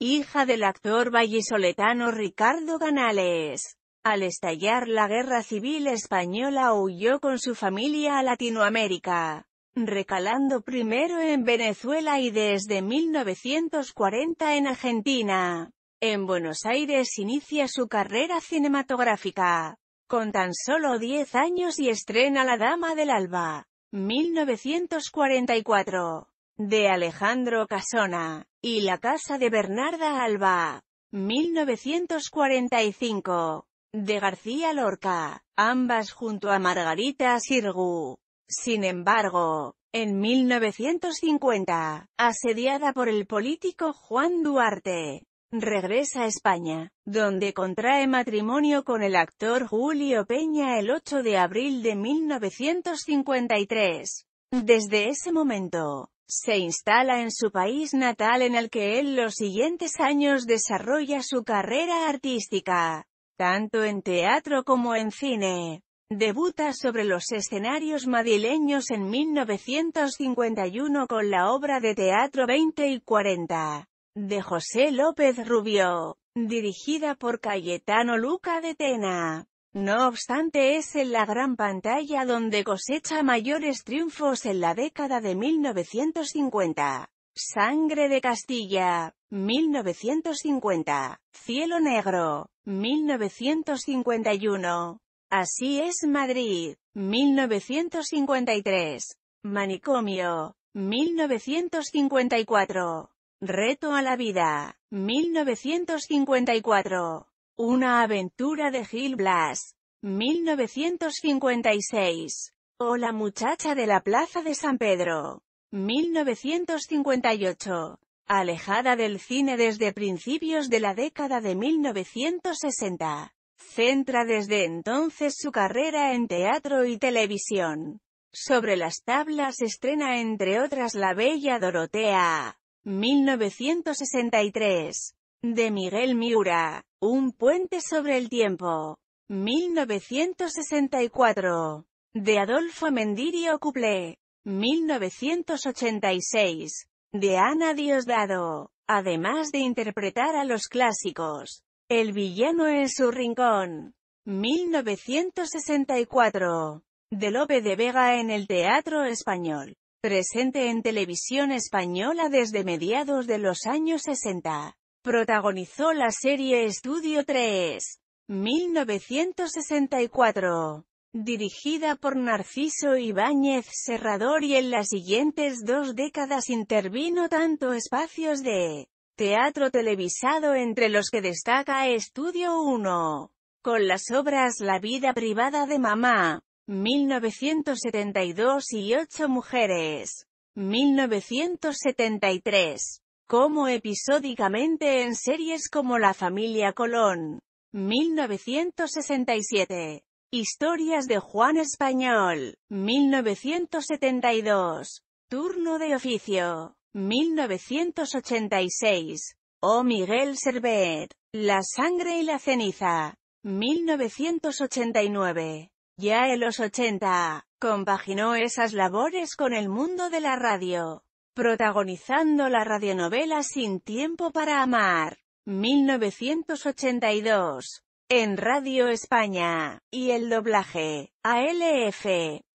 hija del actor vallisoletano Ricardo Ganales. Al estallar la Guerra Civil Española huyó con su familia a Latinoamérica, recalando primero en Venezuela y desde 1940 en Argentina. En Buenos Aires inicia su carrera cinematográfica, con tan solo 10 años y estrena La Dama del Alba, 1944 de Alejandro Casona, y La casa de Bernarda Alba, 1945, de García Lorca, ambas junto a Margarita Sirgu. Sin embargo, en 1950, asediada por el político Juan Duarte, regresa a España, donde contrae matrimonio con el actor Julio Peña el 8 de abril de 1953. Desde ese momento, se instala en su país natal en el que él los siguientes años desarrolla su carrera artística, tanto en teatro como en cine. Debuta sobre los escenarios madrileños en 1951 con la obra de teatro 20 y 40, de José López Rubio, dirigida por Cayetano Luca de Tena. No obstante es en la gran pantalla donde cosecha mayores triunfos en la década de 1950. Sangre de Castilla, 1950. Cielo Negro, 1951. Así es Madrid, 1953. Manicomio, 1954. Reto a la vida, 1954. Una aventura de Gil Blas. 1956. O La muchacha de la plaza de San Pedro. 1958. Alejada del cine desde principios de la década de 1960. Centra desde entonces su carrera en teatro y televisión. Sobre las tablas estrena entre otras La Bella Dorotea. 1963 de Miguel Miura, Un puente sobre el tiempo, 1964, de Adolfo Mendirio Cuplé, 1986, de Ana Diosdado, además de interpretar a los clásicos, El villano en su rincón, 1964, de Lope de Vega en el Teatro Español, presente en televisión española desde mediados de los años 60. Protagonizó la serie Estudio 3, 1964, dirigida por Narciso Ibáñez Serrador y en las siguientes dos décadas intervino tanto espacios de teatro televisado entre los que destaca Estudio 1, con las obras La vida privada de mamá, 1972 y Ocho mujeres, 1973 como episódicamente en series como La familia Colón, 1967, Historias de Juan Español, 1972, Turno de oficio, 1986, O Miguel Servet, La sangre y la ceniza, 1989. Ya en los 80, compaginó esas labores con el mundo de la radio protagonizando la radionovela Sin Tiempo para Amar, 1982, en Radio España, y el doblaje, ALF,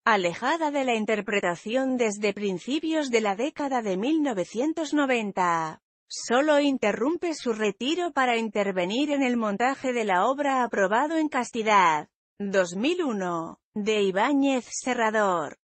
alejada de la interpretación desde principios de la década de 1990. Solo interrumpe su retiro para intervenir en el montaje de la obra aprobado en castidad. 2001, de Ibáñez Serrador,